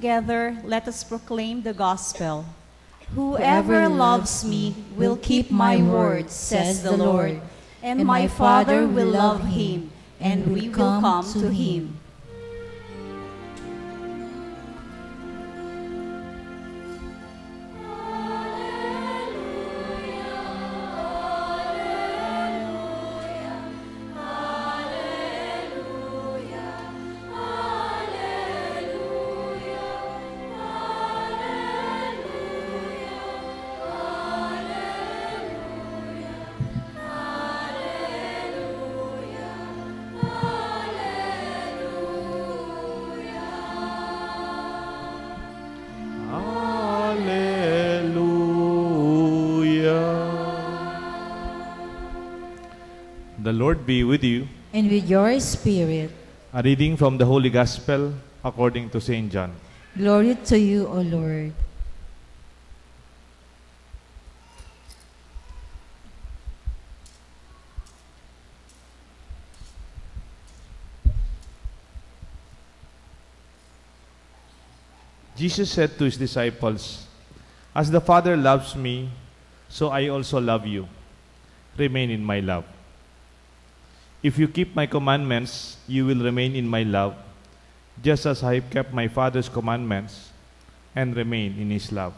together, let us proclaim the gospel. Whoever loves me will keep my word, says the Lord, and my Father will love him, and we will come to him. be with you. And with your spirit. A reading from the Holy Gospel according to St. John. Glory to you, O Lord. Jesus said to his disciples, As the Father loves me, so I also love you. Remain in my love. If you keep my commandments, you will remain in my love, just as I have kept my Father's commandments and remain in his love.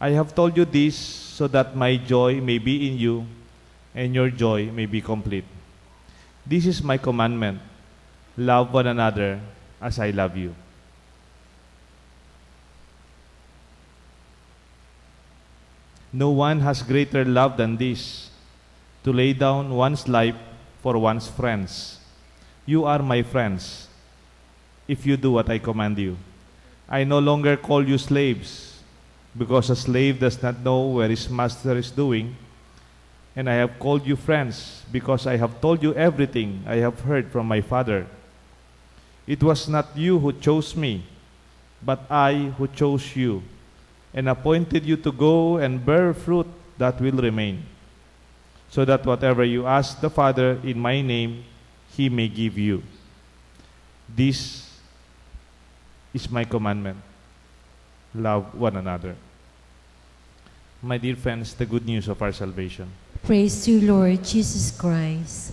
I have told you this so that my joy may be in you and your joy may be complete. This is my commandment love one another as I love you. No one has greater love than this to lay down one's life for one's friends. You are my friends if you do what I command you. I no longer call you slaves because a slave does not know where his master is doing. And I have called you friends because I have told you everything I have heard from my Father. It was not you who chose me, but I who chose you and appointed you to go and bear fruit that will remain so that whatever you ask the Father in my name, he may give you. This is my commandment love one another. My dear friends, the good news of our salvation. Praise to you, Lord Jesus Christ.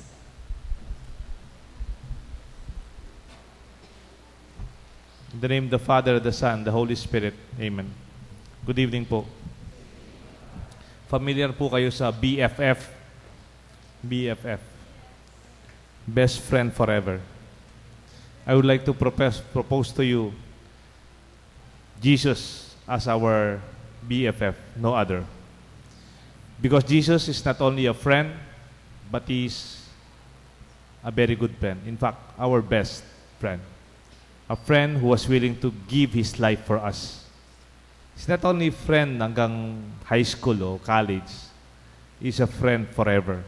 In the name of the Father, the Son, the Holy Spirit. Amen. Good evening po. Familiar po kayo sa BFF BFF, best friend forever. I would like to propose, propose to you Jesus as our BFF, no other. Because Jesus is not only a friend, but he's a very good friend. In fact, our best friend. A friend who was willing to give his life for us. He's not only friend hanggang high school or college. He's a friend forever.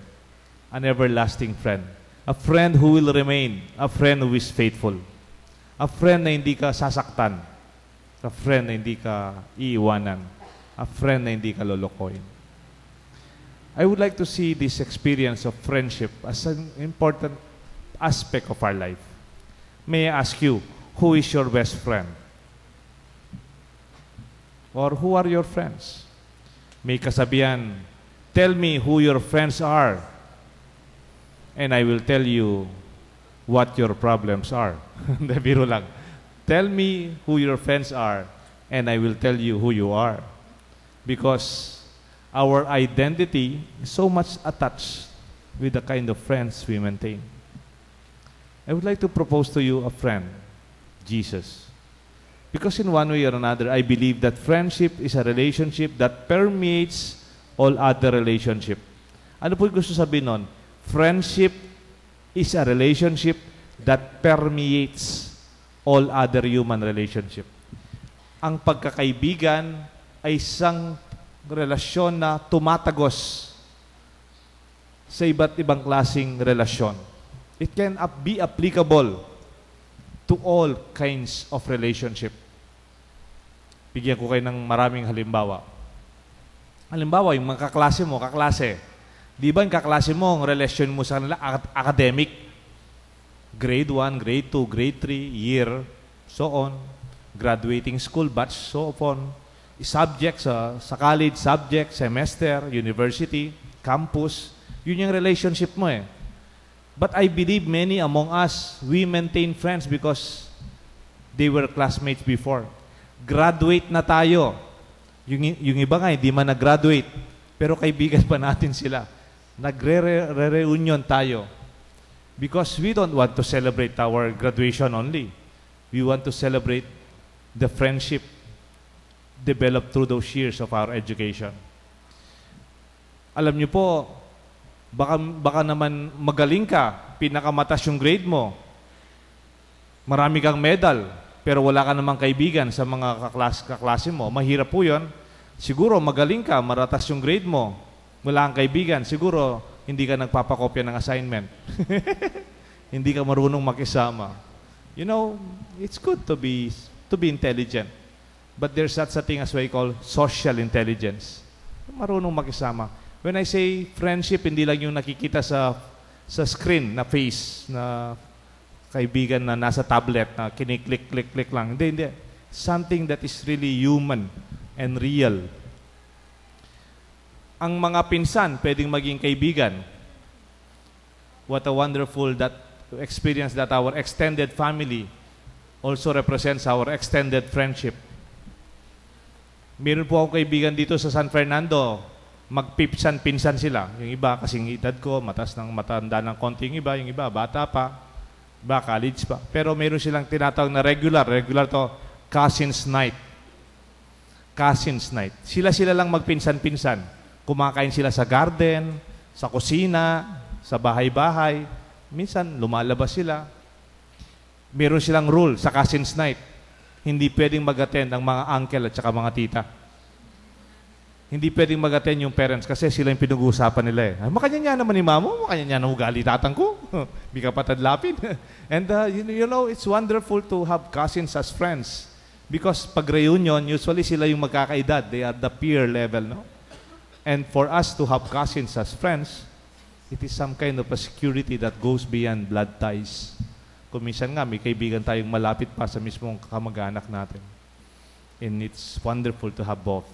an everlasting friend. A friend who will remain. A friend who is faithful. A friend na hindi ka sasaktan. A friend na hindi ka iiwanan. A friend na hindi ka lolokoin. I would like to see this experience of friendship as an important aspect of our life. May I ask you, who is your best friend? Or who are your friends? May kasabihan, tell me who your friends are and I will tell you what your problems are. Hindi, biro lang. Tell me who your friends are and I will tell you who you are. Because our identity is so much attached with the kind of friends we maintain. I would like to propose to you a friend, Jesus. Because in one way or another, I believe that friendship is a relationship that permeates all other relationship. Ano po gusto sabihin nun? Friendship is a relationship that permeates all other human relationship. Ang pagkakaibigan ay isang relasyon na tumatagos sa iba't ibang klasing relasyon. It can be applicable to all kinds of relationship. Bigyan ko kayo ng maraming halimbawa. Halimbawa, yung mga kaklase mo, kaklase, Di ba yung kaklase mo, ang relasyon mo sa kanila, academic. Grade 1, grade 2, grade 3, year, so on. Graduating school batch, so on. Subjects, sa, uh, sa college, subject, semester, university, campus. Yun yung relationship mo eh. But I believe many among us, we maintain friends because they were classmates before. Graduate na tayo. Yung, yung iba nga, hindi man nag-graduate. Pero kaibigan pa natin sila nagre-reunion tayo because we don't want to celebrate our graduation only. We want to celebrate the friendship developed through those years of our education. Alam niyo po, baka, baka naman magaling ka, pinakamatas yung grade mo, marami kang medal, pero wala ka namang kaibigan sa mga kaklas, kaklase mo, mahirap po yun. Siguro magaling ka, maratas yung grade mo, wala kang kaibigan. Siguro, hindi ka nagpapakopya ng assignment. hindi ka marunong makisama. You know, it's good to be to be intelligent. But there's such a thing as we call social intelligence. Marunong makisama. When I say friendship, hindi lang yung nakikita sa sa screen na face na kaibigan na nasa tablet na kiniklik-klik-klik lang. Hindi, hindi. Something that is really human and real ang mga pinsan pwedeng maging kaibigan. What a wonderful that experience that our extended family also represents our extended friendship. Meron po akong kaibigan dito sa San Fernando, magpipsan-pinsan sila. Yung iba kasing edad ko, matas ng matanda ng konti yung iba, yung iba bata pa, iba college pa. Pero meron silang tinatawag na regular, regular to, cousins night. Cousins night. Sila-sila lang magpinsan-pinsan Kumakain sila sa garden, sa kusina, sa bahay-bahay. Minsan, lumalabas sila. Meron silang rule sa cousins night. Hindi pwedeng mag-attend ang mga uncle at saka mga tita. Hindi pwedeng mag-attend yung parents kasi sila yung pinag-uusapan nila eh. Ay, ah, makanya niya naman ni mamo, makanya niya ng ugali tatang ko. Di ka patadlapin. And uh, you, you know, it's wonderful to have cousins as friends. Because pag reunion, usually sila yung magkakaedad. They are the peer level, no? And for us to have cousins as friends, it is some kind of a security that goes beyond blood ties. Kumisan nga, may kaibigan tayong malapit pa sa mismong kamag-anak natin. And it's wonderful to have both.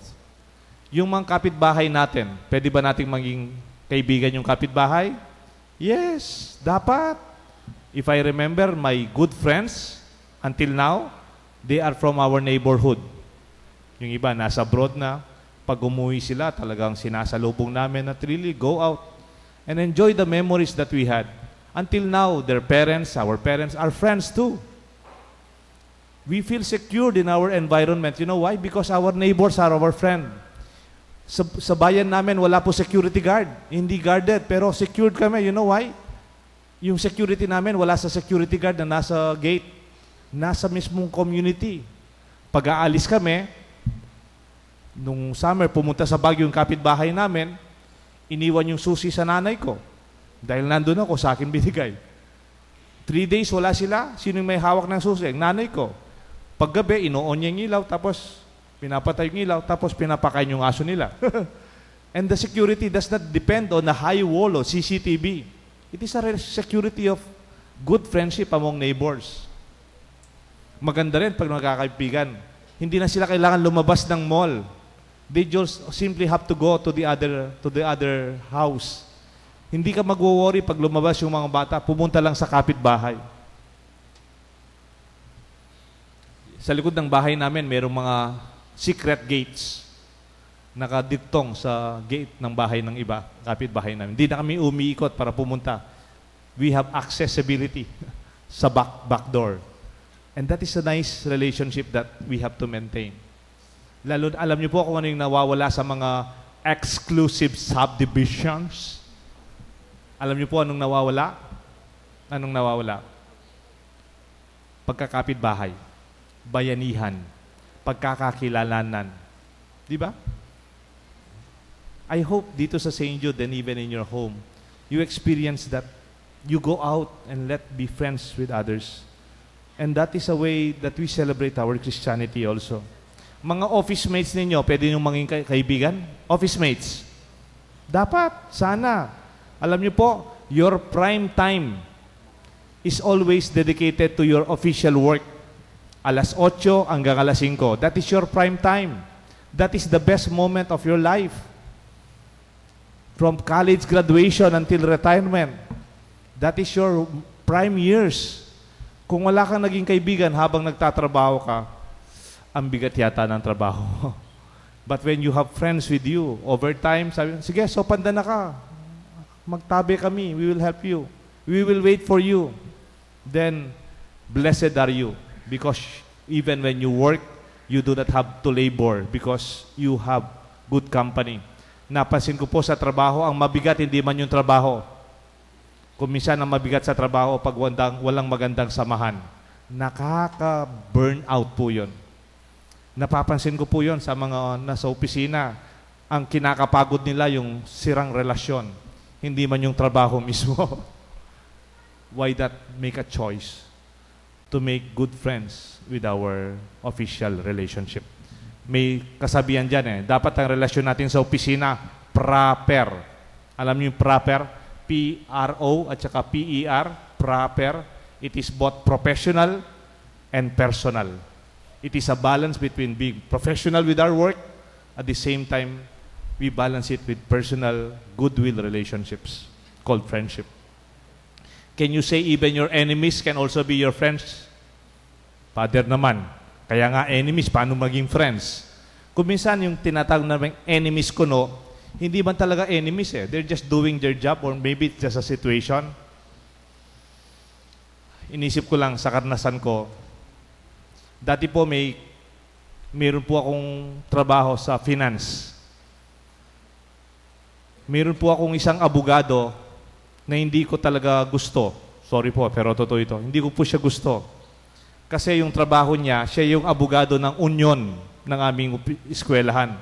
Yung mga kapitbahay natin, pwede ba nating maging kaibigan yung kapitbahay? Yes, dapat. If I remember, my good friends, until now, they are from our neighborhood. Yung iba, nasa abroad na, pag umuwi sila, talagang sinasalubong namin na really go out and enjoy the memories that we had. Until now, their parents, our parents, are friends too. We feel secured in our environment. You know why? Because our neighbors are our friend. Sa, sa bayan namin, wala po security guard. Hindi guarded, pero secured kami. You know why? Yung security namin, wala sa security guard na nasa gate. Nasa mismong community. Pag aalis kami, nung summer, pumunta sa Baguio yung kapitbahay namin, iniwan yung susi sa nanay ko. Dahil nandun ako, sa akin binigay. Three days, wala sila. Sino yung may hawak ng susi? Ang nanay ko. Paggabi, inoon niya yung ilaw, tapos pinapatay yung ilaw, tapos pinapakain yung aso nila. And the security does not depend on a high wall or CCTV. It is a security of good friendship among neighbors. Maganda rin pag magkakaibigan. Hindi na sila kailangan lumabas ng mall They just simply have to go to the other to the other house. Hindi ka magwo-worry pag lumabas yung mga bata, pumunta lang sa kapitbahay. Sa likod ng bahay namin, mayroong mga secret gates nakadiptong sa gate ng bahay ng iba, kapitbahay namin. Hindi na kami umiikot para pumunta. We have accessibility sa back, back door. And that is a nice relationship that we have to maintain. Lalo, alam niyo po kung ano yung nawawala sa mga exclusive subdivisions? Alam niyo po anong nawawala? Anong nawawala? Pagkakapit-bahay, bayanihan, pagkakakilalanan. Di ba? I hope dito sa St. Jude and even in your home, you experience that you go out and let be friends with others. And that is a way that we celebrate our Christianity also. Mga office mates ninyo, pwede nyo maging ka- kaibigan? Office mates. Dapat, sana. Alam nyo po, your prime time is always dedicated to your official work. Alas 8 hanggang alas 5. That is your prime time. That is the best moment of your life. From college graduation until retirement. That is your prime years. Kung wala kang naging kaibigan habang nagtatrabaho ka, ang bigat yata ng trabaho. But when you have friends with you, over time, sabi, sige, so panda na ka. Magtabi kami. We will help you. We will wait for you. Then, blessed are you. Because even when you work, you do not have to labor because you have good company. Napansin ko po sa trabaho, ang mabigat hindi man yung trabaho. Kung minsan ang mabigat sa trabaho pag walang, walang magandang samahan. Nakaka-burn out po yun Napapansin ko po yon sa mga ah, nasa opisina. Ang kinakapagod nila yung sirang relasyon. Hindi man yung trabaho mismo. Why that make a choice to make good friends with our official relationship? May kasabihan dyan eh. Dapat ang relasyon natin sa opisina, proper. Alam niyo yung proper? P-R-O at saka P-E-R, proper. It is both professional and personal It is a balance between being professional with our work, at the same time, we balance it with personal goodwill relationships called friendship. Can you say even your enemies can also be your friends? Father naman. Kaya nga enemies, paano maging friends? Kung minsan yung tinatawag na enemies ko no, hindi man talaga enemies eh. They're just doing their job or maybe it's just a situation. Inisip ko lang sa karnasan ko, Dati po may meron po akong trabaho sa finance. Meron po akong isang abogado na hindi ko talaga gusto. Sorry po, pero totoo ito. Hindi ko po siya gusto. Kasi yung trabaho niya, siya yung abogado ng union ng aming eskwelahan.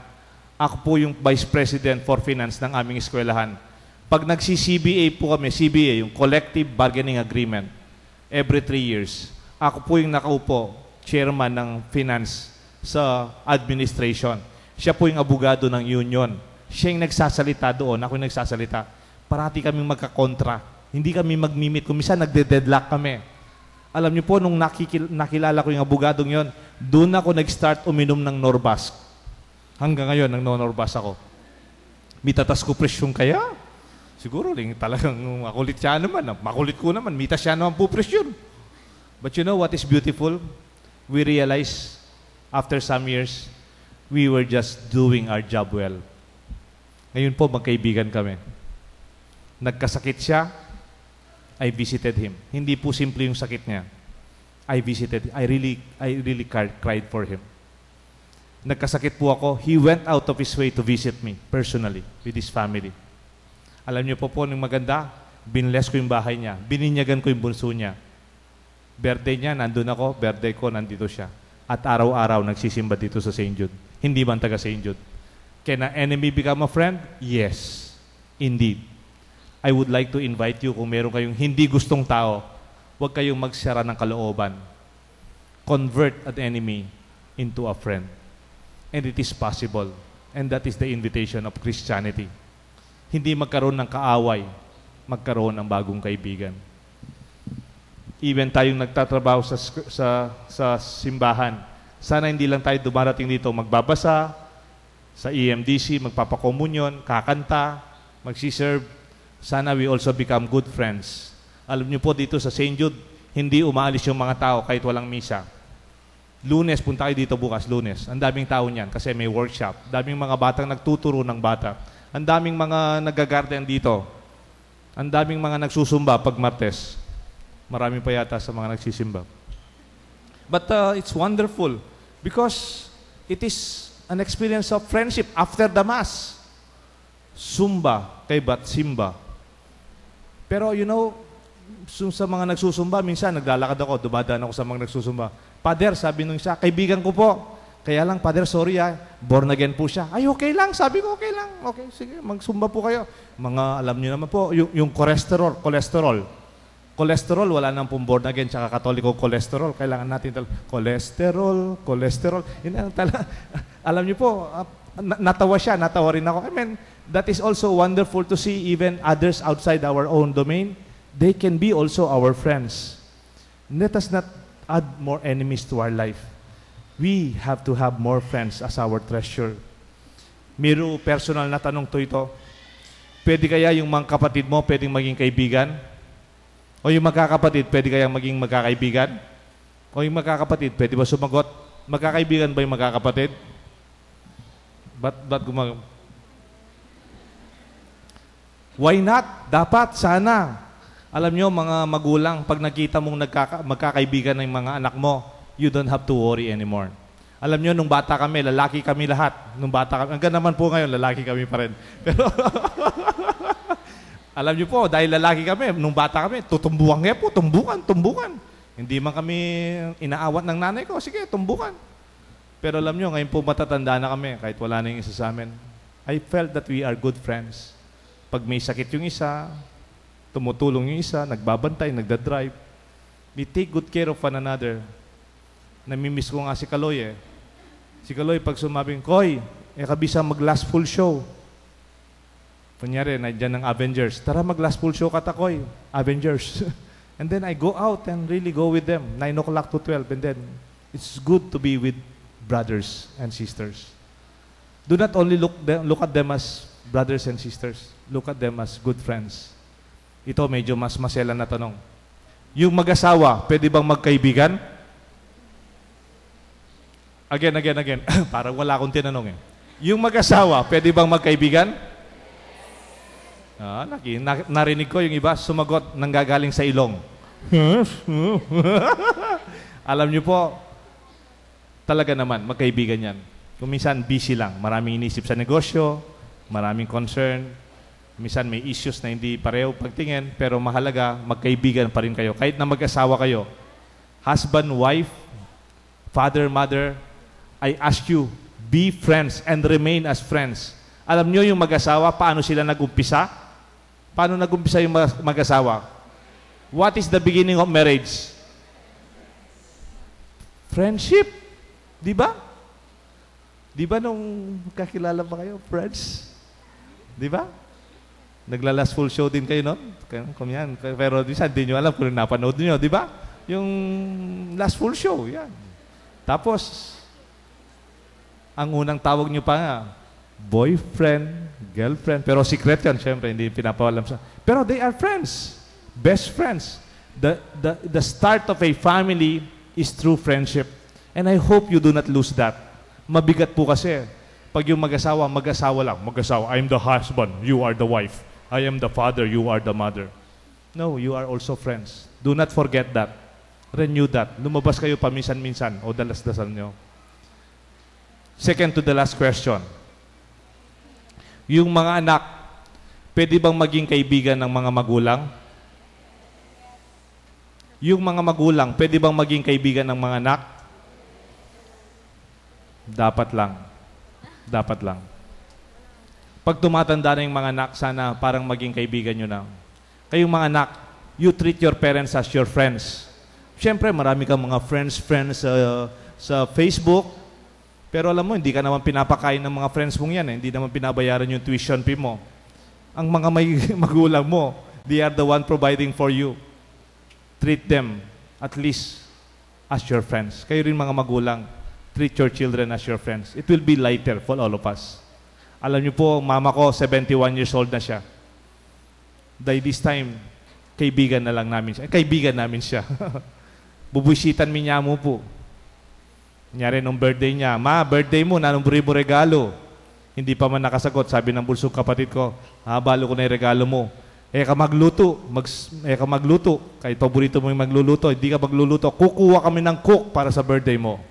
Ako po yung vice president for finance ng aming eskwelahan. Pag nagsi-CBA po kami, CBA, yung Collective Bargaining Agreement, every three years, ako po yung nakaupo chairman ng finance sa administration. Siya po yung abogado ng union. Siya yung nagsasalita doon, ako yung nagsasalita. Parati kaming magkakontra. Hindi kami magmimit. Kumisa nagde-deadlock kami. Alam niyo po, nung nakikil- nakilala ko yung abogadong yon, doon ako nag-start uminom ng Norbask. Hanggang ngayon, nang Norbask ako. Mitatas ko presyon kaya? Siguro, ling, talagang makulit siya naman. Makulit ko naman. Mitas siya naman po presyon. But you know what is beautiful? we realize after some years, we were just doing our job well. Ngayon po, magkaibigan kami. Nagkasakit siya, I visited him. Hindi po simple yung sakit niya. I visited, I really, I really cried for him. Nagkasakit po ako, he went out of his way to visit me personally with his family. Alam niyo po po, ng maganda, binless ko yung bahay niya, bininyagan ko yung bunso niya, Birthday niya, nandun ako. Birthday ko, nandito siya. At araw-araw nagsisimba dito sa St. Jude. Hindi man taga St. Jude. Can an enemy become a friend? Yes, indeed. I would like to invite you kung meron kayong hindi gustong tao, huwag kayong magsara ng kalooban. Convert an enemy into a friend. And it is possible. And that is the invitation of Christianity. Hindi magkaroon ng kaaway, magkaroon ng bagong kaibigan even tayong nagtatrabaho sa, sa, sa simbahan. Sana hindi lang tayo dumarating dito magbabasa, sa EMDC, magpapakomunyon, kakanta, magsiserve. Sana we also become good friends. Alam niyo po dito sa St. Jude, hindi umaalis yung mga tao kahit walang misa. Lunes, punta kayo dito bukas, lunes. Ang daming tao niyan kasi may workshop. Daming mga batang nagtuturo ng bata. Ang daming mga nagagarden dito. Ang daming mga nagsusumba pag Martes. Marami pa yata sa mga nagsisimba. But uh, it's wonderful because it is an experience of friendship after the Mass. Sumba kay Simba. Pero you know, sa mga nagsusumba, minsan naglalakad ako, dumadaan ako sa mga nagsusumba. Father, sabi nung isa, kaibigan ko po. Kaya lang, Father, sorry ah, born again po siya. Ay, okay lang, sabi ko, okay lang. Okay, sige, magsumba po kayo. Mga, alam niyo naman po, yung, yung cholesterol, cholesterol, Cholesterol, wala nang pong born again, tsaka katoliko cholesterol. Kailangan natin talaga, cholesterol, cholesterol. Yun ang talaga, alam niyo po, uh, natawa siya, natawa rin ako. I mean, that is also wonderful to see even others outside our own domain. They can be also our friends. Let us not add more enemies to our life. We have to have more friends as our treasure. Miro, personal na tanong to ito. Pwede kaya yung mga kapatid mo pwedeng maging kaibigan? O yung magkakapatid, pwede kayang maging magkakaibigan? O yung magkakapatid, pwede ba sumagot? Magkakaibigan ba yung magkakapatid? Ba't, ba't gumag... Why not? Dapat, sana. Alam nyo, mga magulang, pag nakita mong nagkaka- magkakaibigan ng mga anak mo, you don't have to worry anymore. Alam nyo, nung bata kami, lalaki kami lahat. Nung bata kami, hanggang naman po ngayon, lalaki kami pa rin. Pero, Alam niyo po, dahil lalaki kami, nung bata kami, tutumbukan nga po, tumbukan, tumbukan. Hindi man kami inaawat ng nanay ko, sige, tumbukan. Pero alam niyo, ngayon po matatanda na kami, kahit wala na yung isa sa amin. I felt that we are good friends. Pag may sakit yung isa, tumutulong yung isa, nagbabantay, nagdadrive. We take good care of one another. Namimiss ko nga si Kaloy eh. Si Kaloy, pag sumabing, Koy, eh kabisa mag-last full show. Kunyari, nandiyan ng Avengers. Tara, mag-last pool show katakoy. Avengers. and then I go out and really go with them. 9 o'clock to 12. And then, it's good to be with brothers and sisters. Do not only look, them, look at them as brothers and sisters. Look at them as good friends. Ito, medyo mas masela na tanong. Yung mag-asawa, pwede bang magkaibigan? Again, again, again. Parang wala akong tinanong eh. Yung mag-asawa, pwede bang magkaibigan? Ah, laki. Na- narinig ko yung iba sumagot nang gagaling sa ilong. Alam niyo po, talaga naman, magkaibigan yan. Kung minsan busy lang, maraming inisip sa negosyo, maraming concern, minsan may issues na hindi pareho pagtingin, pero mahalaga, magkaibigan pa rin kayo. Kahit na mag-asawa kayo, husband, wife, father, mother, I ask you, be friends and remain as friends. Alam niyo yung mag-asawa, paano sila nag-umpisa? Paano nagumpisa yung mag-asawa? What is the beginning of marriage? Friendship. Di ba? Di ba nung kakilala pa kayo, friends? Di ba? Nagla-last full show din kayo, no? Kumyan. Pero minsan, di nyo alam kung napanood nyo, di ba? Yung last full show, yan. Tapos, ang unang tawag nyo pa nga, boyfriend, girlfriend. Pero secret yan, syempre, hindi pinapawalam sa... Pero they are friends. Best friends. The, the, the start of a family is true friendship. And I hope you do not lose that. Mabigat po kasi. Pag yung mag-asawa, mag-asawa lang. Mag-asawa, I'm the husband, you are the wife. I am the father, you are the mother. No, you are also friends. Do not forget that. Renew that. Lumabas kayo paminsan-minsan o dalas-dasal nyo. Second to the last question. Yung mga anak, pwede bang maging kaibigan ng mga magulang? Yung mga magulang, pwede bang maging kaibigan ng mga anak? Dapat lang. Dapat lang. Pag tumatanda na yung mga anak, sana parang maging kaibigan nyo na. Kayong mga anak, you treat your parents as your friends. Siyempre, marami kang mga friends, friends uh, sa Facebook, pero alam mo, hindi ka naman pinapakain ng mga friends mong yan. Eh. Hindi naman pinabayaran yung tuition fee mo. Ang mga may magulang mo, they are the one providing for you. Treat them at least as your friends. Kayo rin mga magulang, treat your children as your friends. It will be lighter for all of us. Alam niyo po, mama ko, 71 years old na siya. Dahil this time, kaibigan na lang namin siya. Kaibigan namin siya. Bubusitan mi mo po. Kunyari, nung birthday niya, Ma, birthday mo, nanumbri mo regalo. Hindi pa man nakasagot. Sabi ng bulsong kapatid ko, ha, balo ko na yung regalo mo. Eh ka magluto, mag, eh ka magluto. Kahit paborito mo yung magluluto, hindi ka magluluto. Kukuha kami ng cook para sa birthday mo.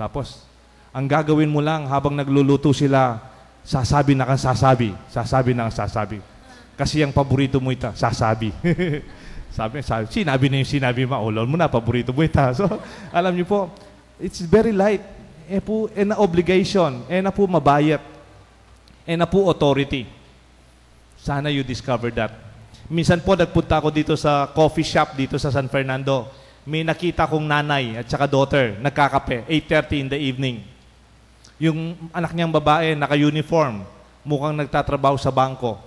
Tapos, ang gagawin mo lang habang nagluluto sila, sasabi na kang sasabi. Sasabi na kang sasabi. Kasi ang paborito mo ito, sasabi. sabi, sabi, sinabi na yung sinabi mo, ulol mo na, paborito mo ito. So, alam niyo po, It's very light. E po, e na obligation. E na po mabayat. E na po authority. Sana you discover that. Minsan po nagpunta ako dito sa coffee shop dito sa San Fernando. May nakita kong nanay at saka daughter nagkakape, 8.30 in the evening. Yung anak niyang babae, naka-uniform, mukhang nagtatrabaho sa bangko.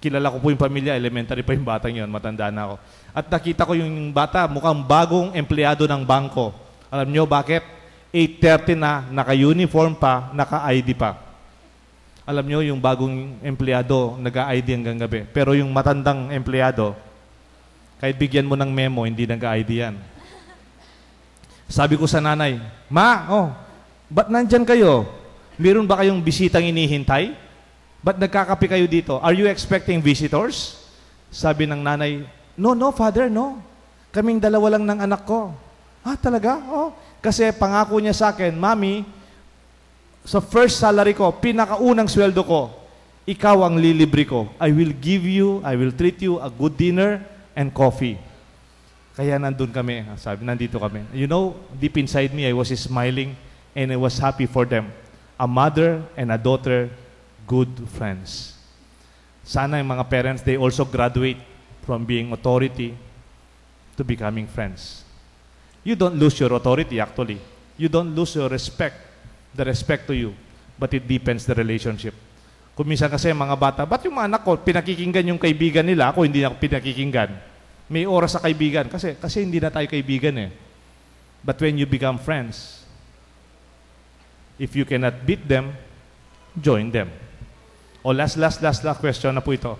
Kilala ko po yung pamilya, elementary pa yung batang yon, matanda na ako. At nakita ko yung bata, mukhang bagong empleyado ng bangko alam nyo bakit? 8.30 na, naka-uniform pa, naka-ID pa. Alam nyo, yung bagong empleyado, nag-ID hanggang gabi. Pero yung matandang empleyado, kahit bigyan mo ng memo, hindi nag-ID yan. Sabi ko sa nanay, Ma, oh, ba't nandyan kayo? Meron ba kayong bisitang inihintay? Ba't nagkakapi kayo dito? Are you expecting visitors? Sabi ng nanay, No, no, father, no. Kaming dalawa lang ng anak ko. Ah, talaga? Oh. Kasi pangako niya sa akin, Mami, sa first salary ko, pinakaunang sweldo ko, ikaw ang lilibre ko. I will give you, I will treat you a good dinner and coffee. Kaya nandun kami, ah, sabi, nandito kami. You know, deep inside me, I was smiling and I was happy for them. A mother and a daughter, good friends. Sana yung mga parents, they also graduate from being authority to becoming friends you don't lose your authority actually. You don't lose your respect, the respect to you. But it depends the relationship. Kung minsan kasi mga bata, ba't yung mga anak ko, pinakikinggan yung kaibigan nila, ako hindi ako pinakikinggan. May oras sa kaibigan, kasi, kasi hindi na tayo kaibigan eh. But when you become friends, if you cannot beat them, join them. O oh, last, last, last, last question na po ito.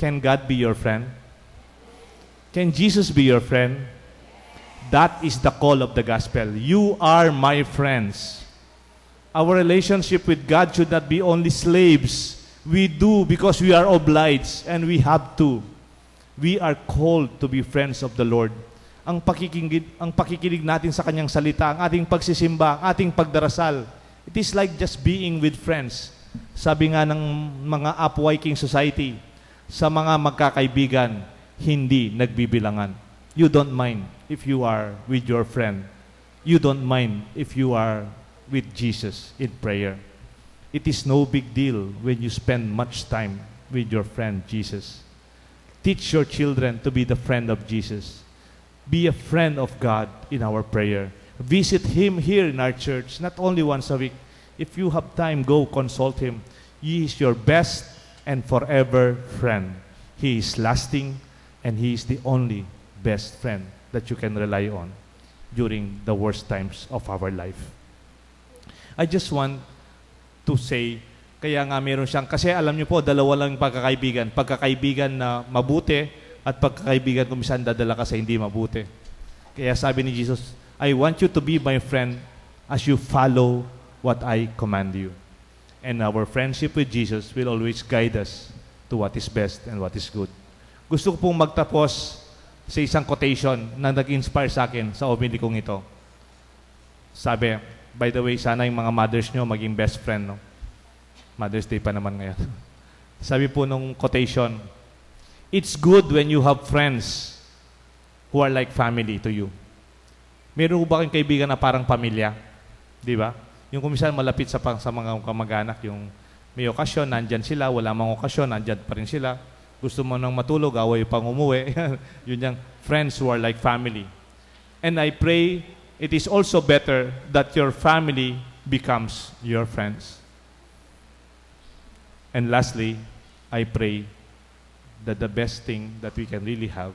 Can God be your friend? Can Jesus be your friend? That is the call of the gospel. You are my friends. Our relationship with God should not be only slaves. We do because we are obliged and we have to. We are called to be friends of the Lord. Ang pakikinig, ang pakikinig natin sa kanyang salita, ang ating pagsisimba, ang ating pagdarasal, it is like just being with friends. Sabi nga ng mga upwiking society, sa mga magkakaibigan, hindi nagbibilangan. You don't mind if you are with your friend. You don't mind if you are with Jesus in prayer. It is no big deal when you spend much time with your friend Jesus. Teach your children to be the friend of Jesus. Be a friend of God in our prayer. Visit Him here in our church, not only once a week. If you have time, go consult Him. He is your best and forever friend. He is lasting, and He is the only best friend. that you can rely on during the worst times of our life. I just want to say, kaya nga meron siyang, kasi alam niyo po, dalawa lang pagkakaibigan. Pagkakaibigan na mabuti at pagkakaibigan kung saan dadala ka sa hindi mabuti. Kaya sabi ni Jesus, I want you to be my friend as you follow what I command you. And our friendship with Jesus will always guide us to what is best and what is good. Gusto ko pong magtapos sa isang quotation na nag-inspire sa akin sa obili kong ito. Sabi, by the way, sana yung mga mothers nyo maging best friend. No? Mother's Day pa naman ngayon. Sabi po nung quotation, It's good when you have friends who are like family to you. Meron ba kayong kaibigan na parang pamilya? Di ba? Yung kumisan malapit sa, sa mga kamag-anak, yung may okasyon, nandyan sila, wala mang okasyon, nandyan pa rin sila gusto mo nang matulog, away pang umuwi. Yun yung friends who are like family. And I pray it is also better that your family becomes your friends. And lastly, I pray that the best thing that we can really have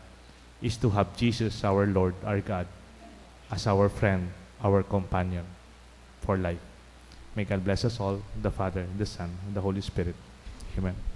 is to have Jesus, our Lord, our God, as our friend, our companion for life. May God bless us all, the Father, the Son, and the Holy Spirit. Amen.